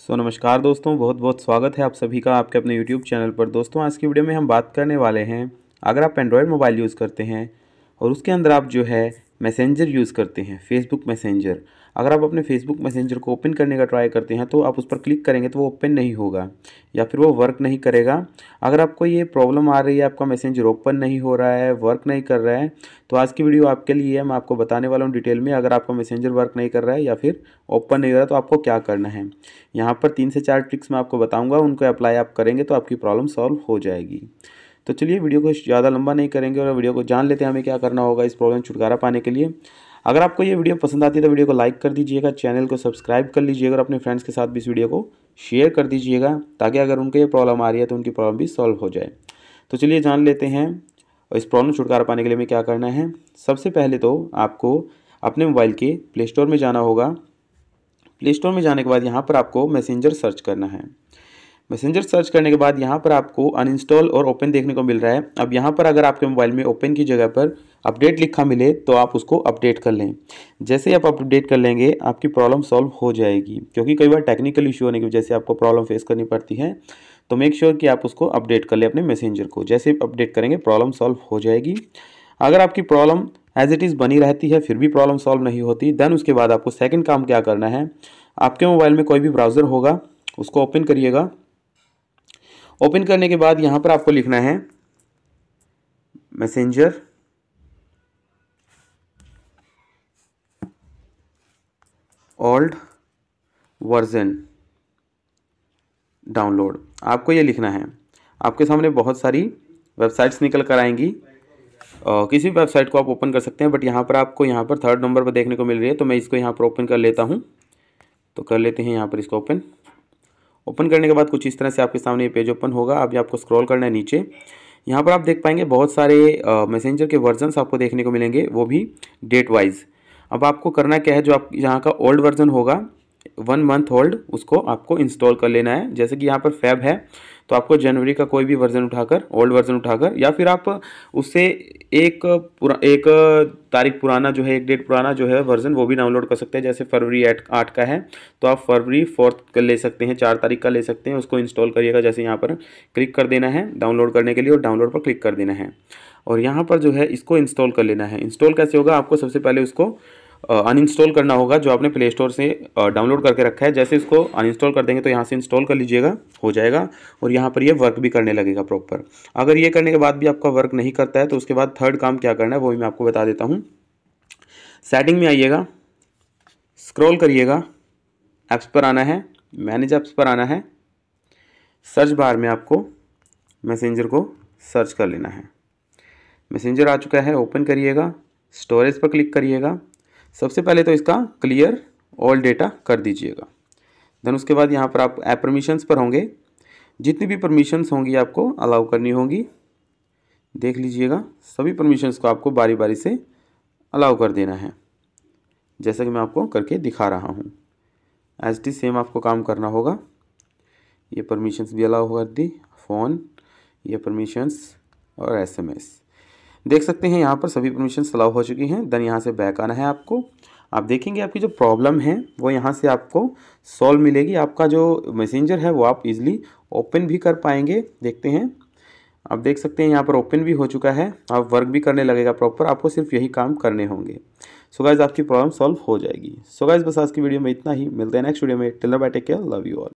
सो so, नमस्कार दोस्तों बहुत बहुत स्वागत है आप सभी का आपके अपने YouTube चैनल पर दोस्तों आज की वीडियो में हम बात करने वाले हैं अगर आप एंड्रॉयड मोबाइल यूज़ करते हैं और उसके अंदर आप जो है मैसेंजर यूज़ करते हैं फेसबुक मैसेंजर अगर आप अपने फेसबुक मैसेंजर को ओपन करने का ट्राई करते हैं तो आप उस पर क्लिक करेंगे तो वो ओपन नहीं होगा या फिर वो वर्क नहीं करेगा अगर आपको ये प्रॉब्लम आ रही है आपका मैसेंजर ओपन नहीं हो रहा है वर्क नहीं कर रहा है तो आज की वीडियो आपके लिए है मैं आपको बताने वाला हूँ डिटेल में अगर आपका मैसेंजर वर्क नहीं कर रहा है या फिर ओपन नहीं हो रहा तो आपको क्या करना है यहाँ पर तीन से चार ट्रिक्स मैं आपको बताऊँगा उनको अप्लाई आप करेंगे तो आपकी प्रॉब्लम सॉल्व हो जाएगी तो चलिए वीडियो को ज़्यादा लंबा नहीं करेंगे और वीडियो को जान लेते हैं हमें क्या करना होगा इस प्रॉब्लम छुटकारा पाने के लिए अगर आपको ये वीडियो पसंद आती है तो वीडियो को लाइक कर दीजिएगा चैनल को सब्सक्राइब कर लीजिएगा और अपने फ्रेंड्स के साथ भी इस वीडियो को शेयर कर दीजिएगा ताकि अगर उनके ये प्रॉब्लम आ रही है तो उनकी प्रॉब्लम भी सॉल्व हो जाए तो चलिए जान लेते हैं और इस प्रॉब्लम छुटकारा पाने के लिए हमें क्या करना है सबसे पहले तो आपको अपने मोबाइल के प्ले स्टोर में जाना होगा प्ले स्टोर में जाने के बाद यहाँ पर आपको मैसेंजर सर्च करना है मैसेंजर सर्च करने के बाद यहाँ पर आपको अनइंस्टॉल और ओपन देखने को मिल रहा है अब यहाँ पर अगर आपके मोबाइल में ओपन की जगह पर अपडेट लिखा मिले तो आप उसको अपडेट कर लें जैसे ही आप अपडेट कर लेंगे आपकी प्रॉब्लम सॉल्व हो जाएगी क्योंकि कई बार टेक्निकल इशू होने की वजह से आपको प्रॉब्लम फेस करनी पड़ती है तो मेक श्योर sure कि आप उसको अपडेट कर लें अपने मैसेंजर को जैसे अपडेट करेंगे प्रॉब्लम सॉल्व हो जाएगी अगर आपकी प्रॉब्लम एज इट इज़ बनी रहती है फिर भी प्रॉब्लम सॉल्व नहीं होती देन उसके बाद आपको सेकेंड काम क्या करना है आपके मोबाइल में कोई भी ब्राउज़र होगा उसको ओपन करिएगा ओपन करने के बाद यहाँ पर आपको लिखना है मैसेंजर ओल्ड वर्जन डाउनलोड आपको ये लिखना है आपके सामने बहुत सारी वेबसाइट्स निकल कर आएंगी Uh, किसी भी वेबसाइट को आप ओपन कर सकते हैं बट यहाँ पर आपको यहाँ पर थर्ड नंबर पर देखने को मिल रही है तो मैं इसको यहाँ पर ओपन कर लेता हूँ तो कर लेते हैं यहाँ पर इसको ओपन ओपन करने के बाद कुछ इस तरह से आपके सामने पेज ओपन होगा अभी आपको स्क्रॉल करना है नीचे यहाँ पर आप देख पाएंगे बहुत सारे मैसेंजर के वर्जन आपको देखने को मिलेंगे वो भी डेट वाइज अब आपको करना क्या है जो आप यहाँ का ओल्ड वर्जन होगा वन मंथ होल्ड उसको आपको इंस्टॉल कर लेना है जैसे कि यहाँ पर फैब है तो आपको जनवरी का कोई भी वर्जन उठाकर ओल्ड वर्जन उठाकर या फिर आप उससे एक पुरा एक तारीख पुराना जो है एक डेट पुराना जो है वर्जन वो भी डाउनलोड कर सकते हैं जैसे फरवरी आठ का है तो आप फरवरी फोर्थ का ले सकते हैं चार तारीख का ले सकते हैं उसको इंस्टॉल करिएगा जैसे यहाँ पर क्लिक कर देना है डाउनलोड करने के लिए और डाउनलोड पर क्लिक कर देना है और यहाँ पर जो है इसको इंस्टॉल कर लेना है इंस्टॉल कैसे होगा आपको सबसे पहले उसको अनइंस्टॉल करना होगा जो आपने प्ले स्टोर से डाउनलोड करके रखा है जैसे इसको अनइंस्टॉल कर देंगे तो यहाँ से इंस्टॉल कर लीजिएगा हो जाएगा और यहाँ पर ये वर्क भी करने लगेगा प्रॉपर अगर ये करने के बाद भी आपका वर्क नहीं करता है तो उसके बाद थर्ड काम क्या करना है वो भी मैं आपको बता देता हूँ सेटिंग में आइएगा स्क्रॉल करिएगा ऐप्स पर आना है मैनेज ऐप्स पर आना है सर्च बार में आपको मैसेंजर को सर्च कर लेना है मैसेंजर आ चुका है ओपन करिएगा स्टोरेज पर क्लिक करिएगा सबसे पहले तो इसका क्लियर ऑल डेटा कर दीजिएगा देन उसके बाद यहाँ पर आप ऐप परमिशंस पर होंगे जितनी भी परमिशंस होंगी आपको अलाउ करनी होंगी देख लीजिएगा सभी परमिशंस को आपको बारी बारी से अलाउ कर देना है जैसा कि मैं आपको करके दिखा रहा हूँ एज टी सेम आपको काम करना होगा ये परमिशंस भी अलाउ कर दी फ़ोन ये परमिशंस और एसएमएस देख सकते हैं यहाँ पर सभी परमिशन सलाव हो चुकी हैं देन यहाँ से बैक आना है आपको आप देखेंगे आपकी जो प्रॉब्लम है वो यहाँ से आपको सॉल्व मिलेगी आपका जो मैसेंजर है वो आप इजीली ओपन भी कर पाएंगे देखते हैं आप देख सकते हैं यहाँ पर ओपन भी हो चुका है आप वर्क भी करने लगेगा प्रॉपर आपको सिर्फ यही काम करने होंगे सो गाइज आपकी प्रॉब्लम सॉल्व हो जाएगी सो गाइज बस आज की वीडियो में इतना ही मिलते हैं नेक्स्ट वीडियो में टिलर bye take care love you all